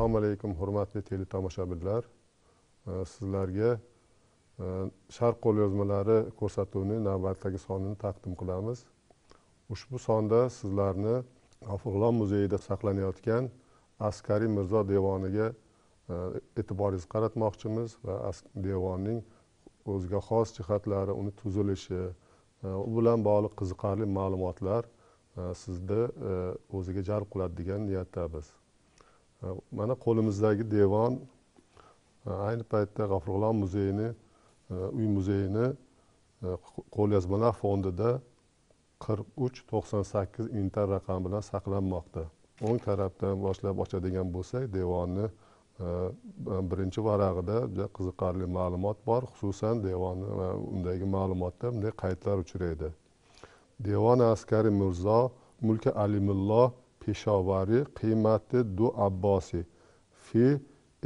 assalomu alaykum hurmatli teletomoshabinlar sizlarga e, sharq qo'lyozmalari ko'rsatuvini navbatdagi sonini taqdim qilamiz ushbu sonda sizlarni afg'on muzeyida saqlanayotgan askariy mirzo devoniga e, e'tiboringizni qaratmoqchimiz va devonning o'ziga xos jihatlari uni tuzilishi e, u bilan bog'liq qiziqarli ma'lumotlar sizni o'ziga jalb qiladi degan niyatdamiz mana qo'limizdagi devon e, ayni paytda g'afurg'ulon muzeyini e, uy muzeyini e, qo'lyozmalar fondida qirq uch to'qson sakkiz intar raqami bilan saqlanmoqda o'ng tarafdan boshlab ochadigan bo'lsak devonni birinchi varag'ida juda qiziqarli ma'lumot bor xususan devonni va undagi ma'lumotda bunday qaydlar uchraydi devon askari mirzo mulki alimulloh pishovari qiymati du abbosiy fi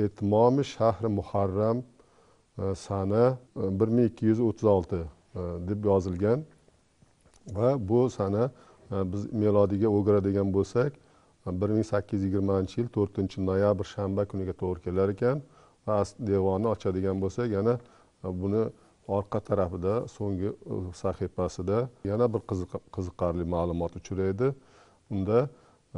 etmomi shahri muharram e, 1236 e, e, deb yozilgan va bu sana e, biz melodiga o'giradigan bo'lsak bir ming sakkiz yuz yigirmanchi yil to'rtinchi noyabr shanba kuniga to'g'ri kelar ekan va devonni ochadigan bo'lsak yana buni orqa tarafida so'nggi sahifasida yana bir qiziqarli ma'lumot uchraydi unda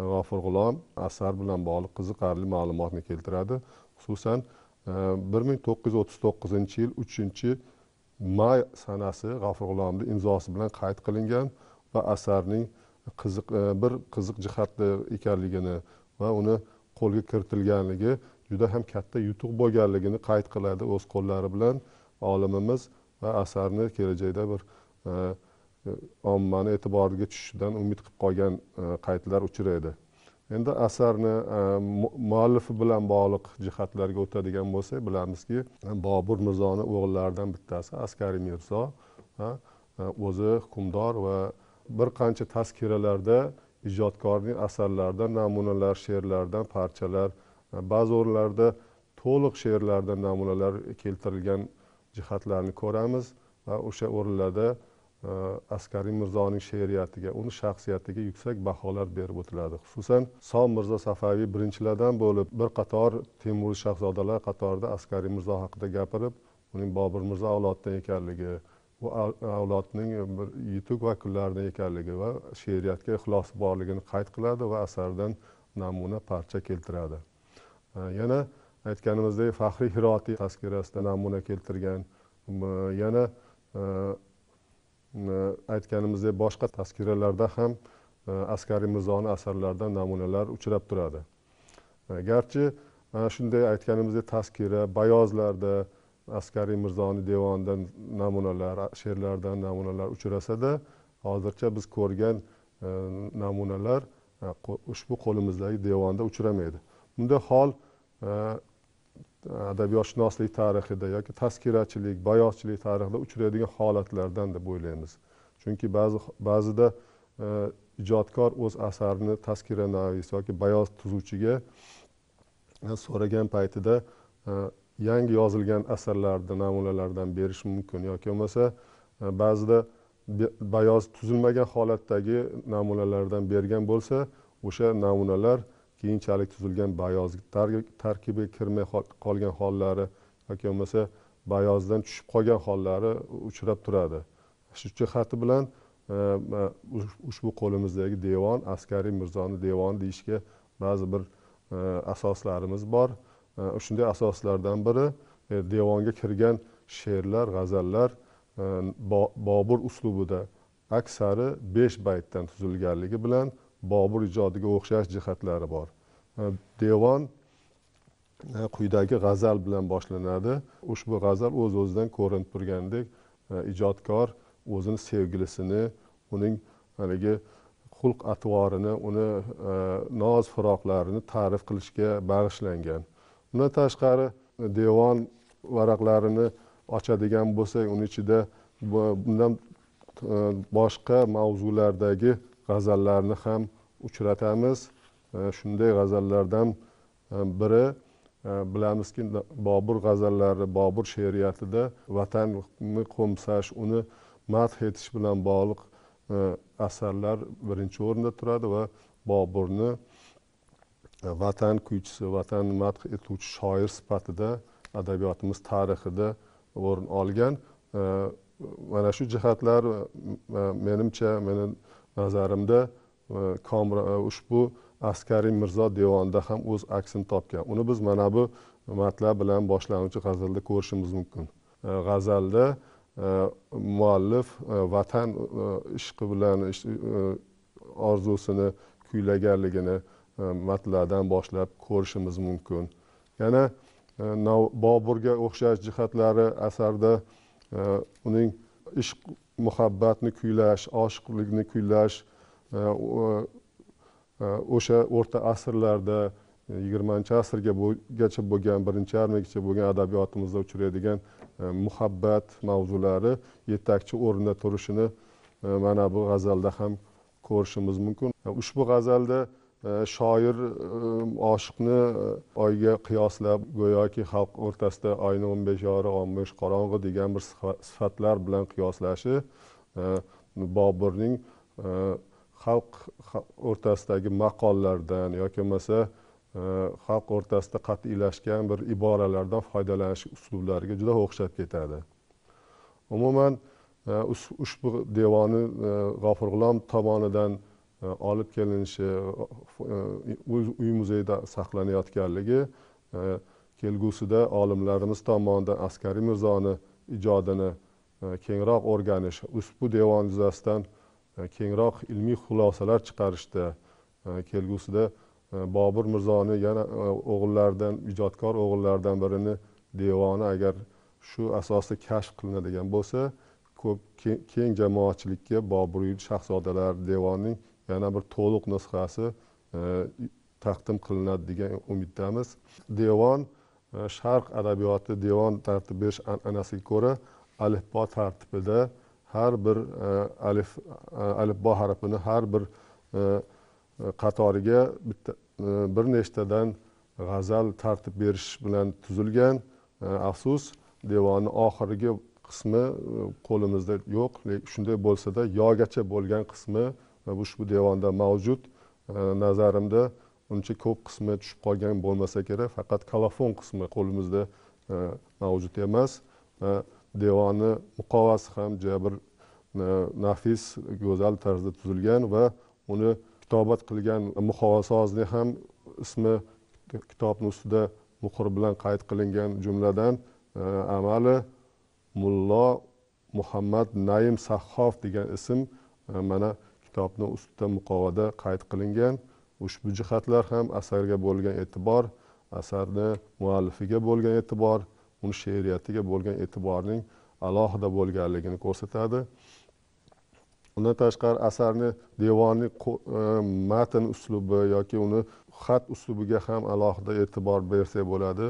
g'ofur g'ulom asar bilan bog'liq qiziqarli ma'lumotni keltiradi xususan e, bir ming to'qqiz yuz o'ttiz to'qqizinchi yil uchinchi may sanasi g'ofur g'ulomni imzosi bilan qayd qilingan va asarning qiziq e, bir qiziq jihati ekanligini va uni qo'lga kiritilganligi juda ham katta yutuq bo'lganligini qayd qiladi o'z qo'llari bilan olimimiz va asarni kelajakda bir e, ommani e'tiboriga tushishidan umid qilib qolgan e, qaytlar uchraydi endi asarni e, muallifi bilan bog'liq jihatlarga o'tadigan bo'lsak bilamizki bobur mirzoni o'g'illaridan bittasi askariy mirzo e, o'zi hukmdor va bir qancha tazkiralarda ijodkorning asarlaridan namunalar she'rlardan parchalar ba'zi o'rinlarda to'liq she'rlardan namunalar keltirilgan jihatlarni ko'ramiz va o'sha o'rinlarda askariy mirzoning she'riyatiga uni shaxsiyatiga yuksak baholar berib o'tiladi xususan son mirzo safaviy birinchilardan bo'lib bir qator temur shahzodalar qatorida askariy mirzo haqida gapirib uning bobur mirzo avlodidan ekanligi bu avlodning bir yutuq vakillaridan ekanligi va she'riyatga ixlosi borligini qayd qiladi va asardan namuna parcha keltiradi yana aytganimizdek faxriy hiroti tazkirasida namuna keltirgan yana e, aytganimizdek boshqa taskiralarda ham askariy mirzoni asarlaridan namunalar uchrab turadi garchi mana shunday aytganimizdek taskira bayozlarda askariy mirzoni devonidan namunalar she'rlardan namunalar uchrasada hozircha biz ko'rgan namunalar ushbu qo'limizdagi devonda uchramaydi bunda hol adabiyotshunoslik tarixida yoki tazkirachilik bayotchilik tarixida uchraydigan holatlardan deb o'ylaymiz chunki ba'zi ba'zida e, ijodkor o'z asarini tazkira navis yoki bayoz tuzuvchiga e, so'ragan paytida e, yangi yozilgan asarlarni namunalardan berish mumkin yoki bo'lmasa ba'zida bayoz tuzilmagan holatdagi namunalardan bergan bo'lsa o'sha namunalar keyinchalik tuzilgan bayoz tarkibiga kirmay qolgan hollari yoki bo'lmasa bayozdan tushib qolgan hollari uchrab turadi shu jihati bilan e, ushbu qo'limizdagi devon askariy mirzoni devoni deyishga ba'zi bir e, asoslarimiz bor e, shunday asoslardan biri devonga kirgan she'rlar g'azallar bobur uslubida aksari besh baytdan tuzilganligi bilan bobur ijodiga o'xshash jihatlari bor devon quyidagi g'azal bilan boshlanadi ushbu g'azal o'z uz o'zidan ko'rinib turgandek ijodkor o'zini sevgilisini uning haligi xulq atvorini uni noz firoqlarini ta'rif qilishga bag'ishlangan bundan tashqari devon varaqlarini ochadigan bo'lsak uni ichida bundan boshqa mavzulardagi g'azallarni ham uchratamiz e, shunday g'azallardan e, biri e, bilamizki bobur g'azallari bobur she'riyatida vatanni qo'msash uni madh etish bilan bog'liq asarlar birinchi o'rinda turadi va boburni vatan kuychisi vatan madh etuvchi shoir sifatida adabiyotimiz tarixida o'rin olgan mana shu jihatlar menimcha meni nazarimda e, e, ushbu askariy mirzo devonida ham o'z aksini topgan uni biz mana bu matla bilan boshlanuvchi g'azalda ko'rishimiz mumkin e, g'azalda muallif vatan ishqi bilan orzusini kuylaganligini matladan boshlab ko'rishimiz mumkin yana boburga o'xshash jihatlari asarda uning ishq muhabbatni kuylash oshiqlikni kuylash e, e, o'sha o'rta asrlarda e, yigirmanchi asrga gacha bo'lgan birinchi yarmigacha bo'lgan adabiyotimizda uchraydigan muhabbat mavzulari yetakchi o'rinda turishini mana bu g'azalda ham ko'rishimiz mumkin ushbu g'azalda Э, shoir oshiqni э, э, oyga qiyoslab go'yoki xalq o'rtasida oyni o'n besh yori besh qorong'i degan bir sifatlar bilan qiyoslashi e, boburning e, xalq o'rtasidagi maqollardan yoki bo'lmasa e, xalq o'rtasida qat'iylashgan bir iboralardan foydalanish uslublariga juda o'xshab ketadi umuman ushbu devoni g'ofur g'ulom tomonidan E, olib kelinishi o'z e, e, uy muzeyida saqlanayotganligi kelgusida olimlarimiz tomonidan askariy mirzoni ijodini kengroq o'rganish ushbu devon yuzasidan kengroq ilmiy xulosalar chiqarishda kelgusida bobur mirzoni yana o'g'illaridan ijodkor o'g'illaridan birini devoni agar shu asosda kashf qilinadigan bo'lsa ko'p keng jamoatchilikka boburiy shahzodalar devonining yana bir to'liq nusxasi e, taqdim qilinadi degan umiddamiz devon e, sharq adabiyoti devon tartib berish an'anasiga ko'ra alifbo tartibida har bir e, alif alifbo harfini har bir qatoriga bitta bir nechtadan g'azal tartib berish bilan tuzilgan afsus devonni oxirgi qismi qo'limizda yo'q shunday bo'lsada yogacha bo'lgan qismi va ushbu devonda mavjud nazarimda uncha ko'p qismi tushib qolgan bo'lmasa kerak faqat kalafon qismi qo'limizda e, mavjud emas va devonni muqovasi ham juda bir e, nafis go'zal tarzda tuzilgan va uni kitobat qilgan muhovasozni ham ismi kitobni ustida muhr bilan qayd qilingan jumladan e, amali mullo muhammad naim sahhof degan ism mana kitobni ustida muqovada qayd qilingan ushbu jihatlar ham asarga bo'lgan e'tibor asarni muallifiga bo'lgan e'tibor uni she'riyatiga bo'lgan e'tiborning alohida bo'lganligini ko'rsatadi undan tashqari asarni devoniy e, matn uslubi yoki uni xat uslubiga ham alohida e'tibor bersak bo'ladi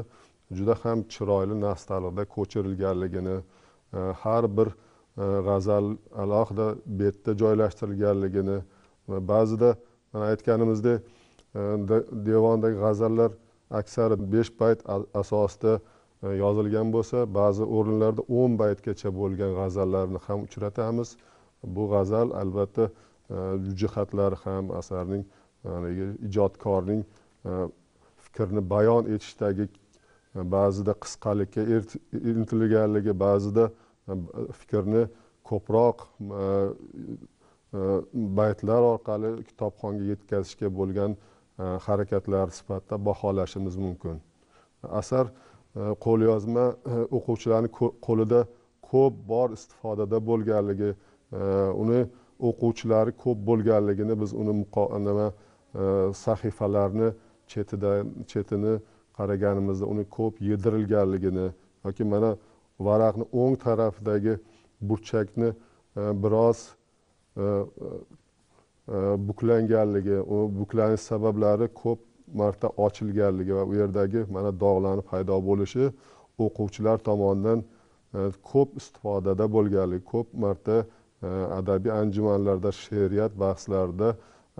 juda ham chiroyli nastalarda ko'chirilganligini e, har bir g'azal alohida betda joylashtirilganligini va ba'zida mana aytganimizdek e, devondagi g'azallar aksari besh bayt asosida e, yozilgan bo'lsa ba'zi o'rinlarda o'n baytgacha bo'lgan g'azallarni ham uchratamiz bu g'azal albatta e, jihatlari ham asarning ijodkorning fikrni bayon etishdagi ba'zida qisqalikka intilganligi ba'zida Э, fikrni ko'proq э, э, baytlar orqali kitobxonga yetkazishga bo'lgan e, harakatlar sifatida baholashimiz mumkin asar e, qo'lyozma e, o'quvchilarni qo'lida ko'p bor istifodada bo'lganligi uni o'quvchilari ko'p bo'lganligini biz uni nima sahifalarni chetidan chetini qaraganimizda uni ko'p yedirilganligini yoki mana varaqni o'ng tarafidagi burchakni e, biroz e, e, buklanganligi u buklanish sabablari ko'p marta ochilganligi va u yerdagi mana dog'larni paydo bo'lishi o'quvchilar tomonidan ko'p istifodada bo'lganligi ko'p marta adabiy anjumanlarda she'riyat bahslarida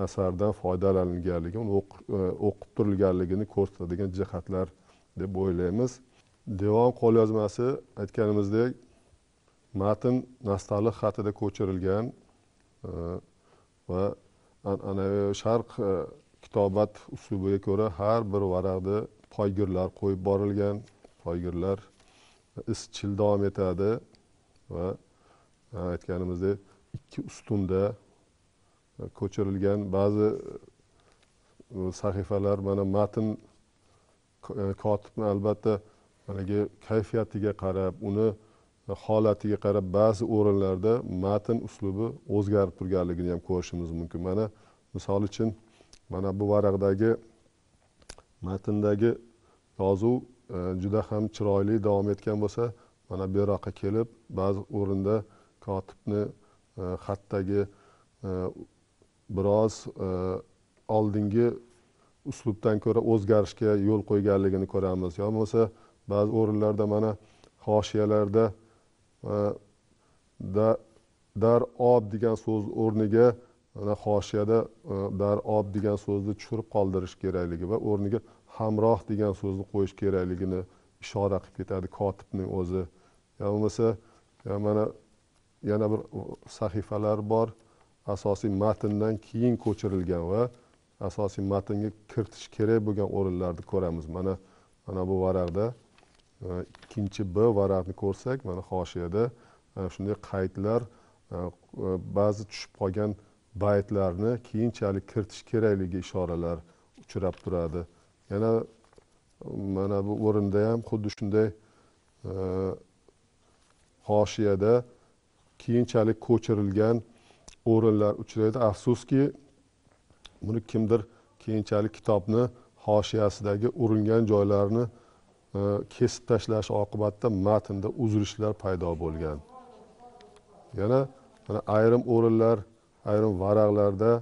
asardan foydalanilganligi uni o'qib turilganligini ko'rsatadigan jihatlar deb o'ylaymiz devon qo'lyozmasi aytganimizdek matn nastaliq xatida ko'chirilgan e, va an'anaviy sharq e, kitobat uslubiga ko'ra har bir varaqda poygirlar qo'yib borilgan poygirlar izchil davom etadi va e, aytganimizdek ikki ustunda ko'chirilgan ba'zi sahifalar mana matn kotibni albatta haligi kayfiyatiga qarab uni holatiga qarab ba'zi o'rinlarda matn uslubi o'zgarib turganligini ham ko'rishimiz mumkin mana misol uchun mana bu varaqdagi matndagi yozuv e, juda ham chiroyli davom etgan bo'lsa mana bu yoqqa kelib ba'zi o'rinda kotibni e, xatdagi e, biroz oldingi uslubdan ko'ra o'zgarishga yo'l qo'yganligini ko'ramiz yo bo'lmasa ba'zi o'rinlarda mana hoshiyalarda e, da dar ob degan so'z o'rniga mana hoshiyada e, dar ob degan so'zni tushirib qoldirish kerakligi va o'rniga hamroh degan so'zni qo'yish kerakligini ishora qilib ketadi kotibning o'zi yo bo'lmasa mana yana bir sahifalar bor asosiy matndan keyin ko'chirilgan va asosiy matnga kiritish kerak bo'lgan o'rinlarni ko'ramiz mana mana bu varaqda ikkinchi b varaqni ko'rsak mana hoshiyada shunday qaydlar e, e, ba'zi tushib qolgan baytlarni keyinchalik kiritish kerakligi ishoralar uchrab turadi yana mana bu o'rinda ham xuddi shunday hoshiyada e, keyinchalik ko'chirilgan o'rinlar uchraydi afsuski buni kimdir keyinchalik kitobni hoshiyasidagi uringan joylarini kesib tashlash oqibatida matnda uzilishlar paydo bo'lgan yana mana ayrim o'rinlar ayrim varaqlarda e,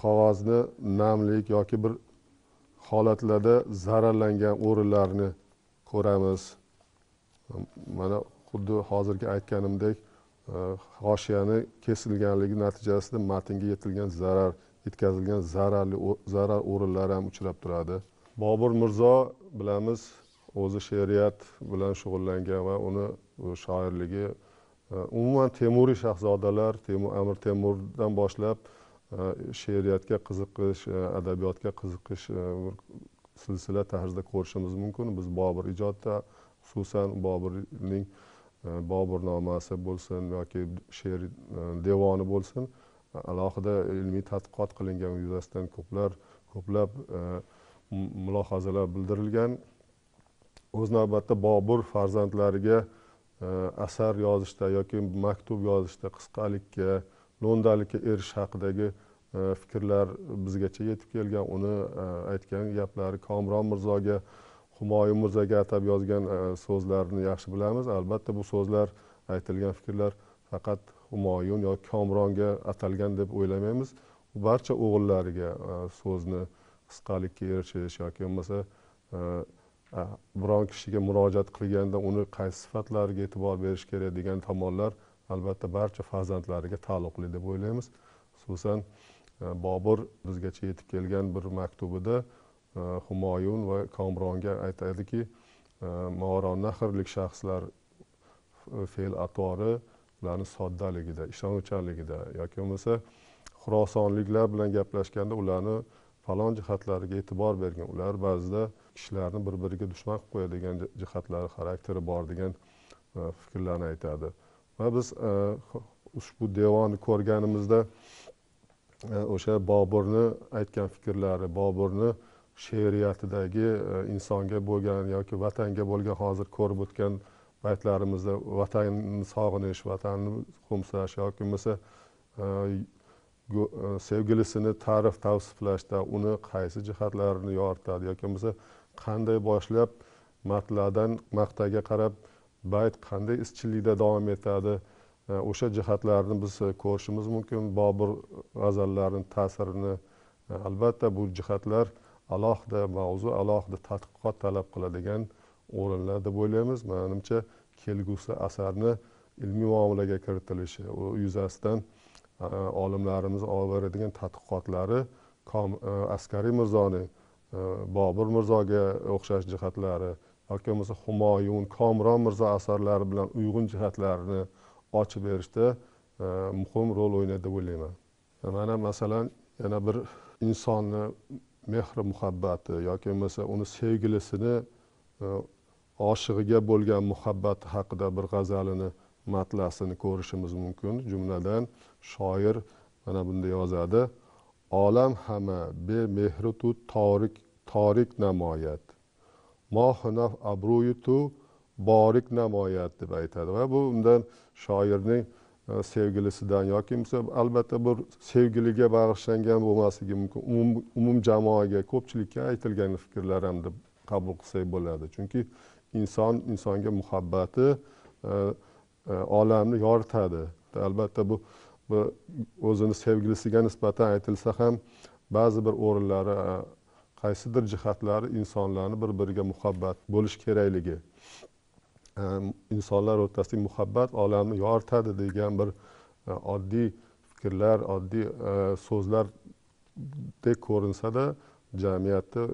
qog'ozni namlik yoki bir holatlarda zararlangan o'rinlarni ko'ramiz mana xuddi hozirgi aytganimdek e, hoshiyani kesilganligi natijasida matnga yetilgan zarar yetkazilgan zararli zarar o'rinlari ham uchrab turadi bobur mirzo bilamiz o'zi she'riyat bilan shug'ullangan va uni shoirligi e, umuman temuriy shahzodalar temur amir temurdan boshlab e, she'riyatga qiziqish e, adabiyotga qiziqish silsila tarzida ko'rishimiz mumkin biz bobur ijodida xususan boburning boburnomasi bo'lsin yoki she'r devoni bo'lsin alohida ilmiy tadqiqot qilingan yuzasidan ko'plar ko'plab mulohazalar bildirilgan o'z navbatida bobur farzandlariga e, asar yozishda yoki maktub yozishda qisqalikka lo'ndalikka erishish haqidagi e, fikrlar bizgacha yetib kelgan uni e, aytgan gaplari komron mirzoga humoyun mirzoga atab yozgan so'zlarni yaxshi bilamiz albatta bu so'zlar aytilgan fikrlar faqat humoyun yoki komronga atalgan deb o'ylamaymiz barcha o'g'illariga so'zni qisqalikka erishish yoki bo'lmasa e, biron kishiga murojaat qilganda uni qaysi sifatlarga e'tibor berish kerak degan tomonlar albatta barcha farzandlariga taalluqli deb o'ylaymiz xususan e, bobur bizgacha yetib kelgan bir maktubida e, humoyun va komronga aytadiki movaronnahrlik shaxslar fe'l atvori ularni soddaligida ishonuvchanligida yoki bo'lmasa xurosonliklar bilan gaplashganda ularni falon jihatlariga e'tibor bergan ular ba'zida kishilarni bir biriga dushman qilib qo'yadigan jihatlari xarakteri bor degan e, fikrlarni aytadi va biz e, ushbu devonni ko'rganimizda e, o'sha boburni aytgan fikrlari boburni she'riyatidagi insonga bo'lgan yoki vatanga bo'lgan hozir ko'rib o'tgan baytlarimizda vatanni sog'inish vatanni qo'msash yoki bo'lmasa E, sevgilisini ta'rif tavsiflashda uni qaysi jihatlarini yoritadi yoki bo'lmasa qanday boshlab matladan maqtaga qarab bayt qanday izchillikda davom etadi e, o'sha jihatlarni biz ko'rishimiz mumkin bobur g'azallarini ta'sirini e, albatta bu jihatlar alohida mavzu alohida tadqiqot talab qiladigan o'rinlar deb o'ylaymiz manimcha kelgusi asarni ilmiy muomalaga kiritilishi u yuzasidan olimlarimiz olib boradigan tadqiqotlari e, askariy mirzoni e, bobur mirzoga o'xshash jihatlari yoki bo'lmasa humoyun komron mirzo asarlari bilan uyg'un jihatlarini ochib berishda e, muhim rol o'ynaydi deb o'ylayman mana masalan yana bir insonni mehr muhabbati yoki bo'lmasa uni sevgilisini oshig'iga bo'lgan muhabbati haqida bir g'azalini matlasini ko'rishimiz mumkin jumladan shoir mana bunda yozadi olam hamma bemehru tu torik torik namoyat mohunaf abruyi tu borik namoyat deb aytadi va bu undan shoirning e, sevgilisidan yoki bo'lmasa albatta bir sevgiliga bag'ishlangan bo'lmasligi mumkin umum jamoaga ko'pchilikka aytilgan fikrlar ham deb qabul qilsak bo'ladi chunki inson insonga muhabbati e, E, olamni yoritadi albatta bu bu o'zini sevgilisiga nisbatan aytilsa ham ba'zi bir o'rinlari e, qaysidir jihatlari insonlarni bir biriga muhabbat bo'lishi kerakligi e, insonlar o'rtasidagi muhabbat olamni yoritadi degan bir oddiy fikrlar oddiy so'zlardek ko'rinsada jamiyatni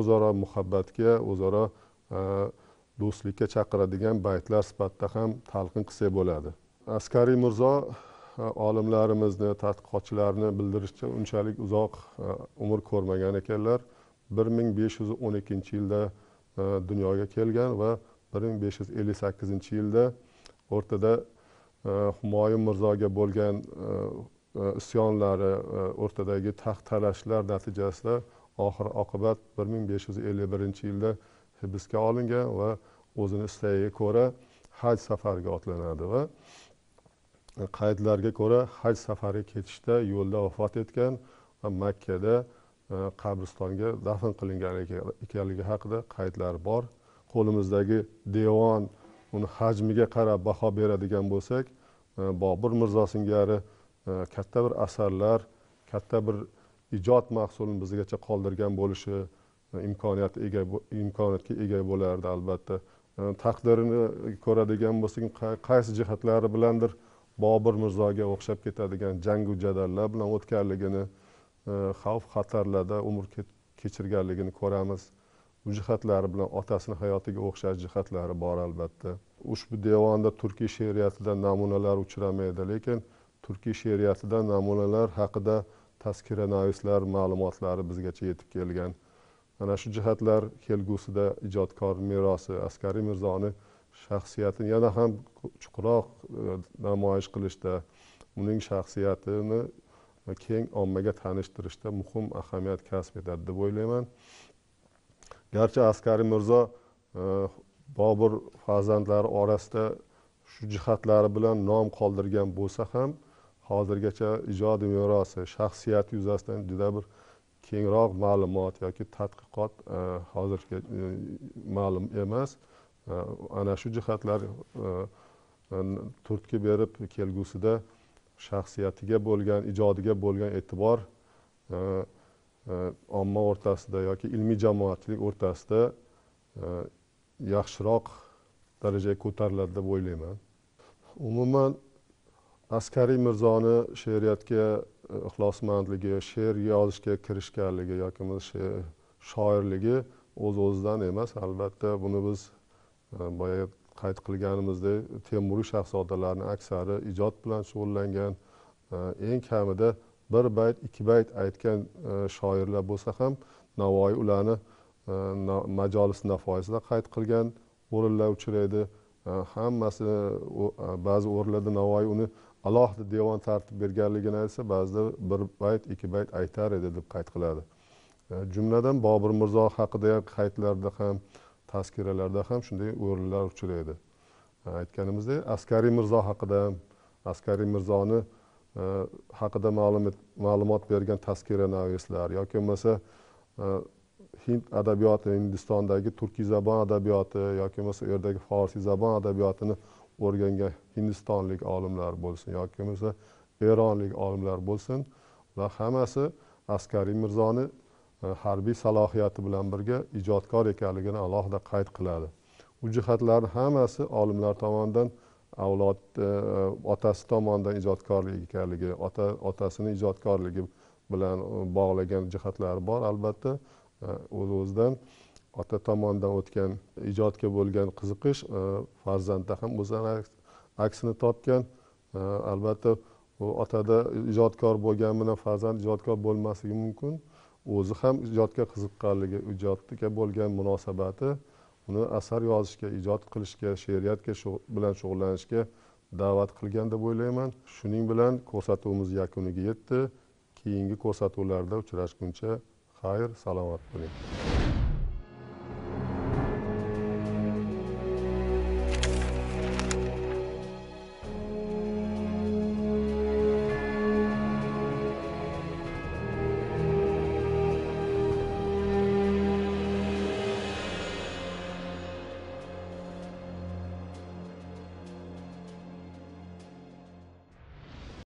o'zaro muhabbatga o'zaro do'stlikka chaqiradigan baytlar sifatida ham talqin qilsak bo'ladi askariy mirzo olimlarimizni tadqiqotchilarni bildirishicha unchalik uzoq umr ko'rmagan ekanlar bir ming besh yuz o'n ikkinchi yilda dunyoga kelgan va bir ming besh yuz ellik sakkizinchi yilda o'rtada humoyun mirzoga bo'lgan isyonlari o'rtadagi taxt talashlar natijasida oxir oqibat bir ming besh yuz ellik birinchi yilda hibsga olingan va o'zini istagiga ko'ra haj safariga otlanadi va qaydlarga ko'ra haj safariga ketishda yo'lda vafot etgan va makkada e, qabristonga dafn qilingan ekanligi haqida qaydlar bor qo'limizdagi devon uni hajmiga qarab baho beradigan bo'lsak e, bobur mirzo singari e, katta bir asarlar katta bir ijod mahsulini bizgacha qoldirgan bo'lishi imkoniyat ega imkoniyatga ega bo'lardi albatta taqdirini ko'radigan bo'lsak qaysi jihatlari bilandir bobur mirzoga o'xshab ketadigan jangu jadallar bilan o'tganligini e, xavf xatarlarda umr kechirganligini ko'ramiz bu jihatlari bilan otasini hayotiga o'xshash jihatlari bor albatta ushbu devonda turkiy she'riyatidan namunalar uchramaydi lekin turkiy she'riyatidan namunalar haqida tazkira navislar ma'lumotlari bizgacha yetib kelgan mana shu jihatlar kelgusida ijodkor merosi askariy mirzoni shaxsiyatini yana ham chuqurroq e, namoyish qilishda uning shaxsiyatini keng ommaga tanishtirishda muhim ahamiyat kasb etadi deb o'ylayman garchi askariy mirzo e, bobur farzandlari orasida shu jihatlari bilan nom qoldirgan bo'lsa ham hozirgacha ijod merosi shaxsiyati yuzasidan juda bir kengroq ma'lumot yoki tadqiqot e, hozirga e, ma'lum emas e, ana shu jihatlar turtki berib kelgusida shaxsiyatiga bo'lgan ijodiga bo'lgan e'tibor omma o'rtasida yoki ilmiy jamoatchilik o'rtasida yaxshiroq darajaga ko'tariladi deb o'ylayman umuman askariy mirzoni she'riyatga e, ixlosmandligi she'r yozishga kirishganligi yoki shoirligi o'z o'zidan emas albatta buni biz e, boya qayd qilganimizdek temuriy shahzodalarni aksari ijod bilan shug'ullangan e, eng kamida bir bayt ikki bayt aytgan shoirlar bo'lsa ham navoiy ularni majolis nafoisida qayd qilgan o'rinlar uchraydi hammasi ba'zi o'rinlarda navoiy uni alohida devon tartib berganligini aytsa ba'zida bir bayt ikki bayt aytar edi deb qayd qiladi e, jumladan bobur mirzo haqida ham qaydlarda ham tazkiralarda ham shunday o'rinlar uchraydi e, aytganimizdek askariy mirzo haqida ham askariy mirzoni e, haqida ma'lumot bergan tazkira navislar yoki bo'lmasa hind adabiyoti hindistondagi zabon adabiyoti yoki bo'lmasa u yerdagi zabon adabiyotini o'rgangan hindistonlik olimlar bo'lsin yoki bo'lmasa eronlik olimlar bo'lsin ular hammasi askariy mirzoni e, harbiy salohiyati bilan birga ijodkor ekanligini alohida qayd qiladi u jihatlarni hammasi olimlar tomonidan avlod e, otasi tomonidan ijodkorlik ekanligi ota otasini ijodkorligi bilan e, bog'lagan jihatlari bor albatta E, o'z o'zidan ota tomonidan o'tgan ijodga bo'lgan qiziqish e, farzandda ham o'zini aksini topgan e, albatta u otada ijodkor bo'lgani bilan farzand ijodkor bo'lmasligi mumkin o'zi ham ijodga qiziqqanligi ijodga bo'lgan munosabati uni asar yozishga ijod qilishga she'riyatga bilan shug'ullanishga da'vat qilgan deb o'ylayman shuning bilan ko'rsatuvimiz yakuniga yetdi keyingi ko'rsatuvlarda uchrashguncha xayr salomat bo'ling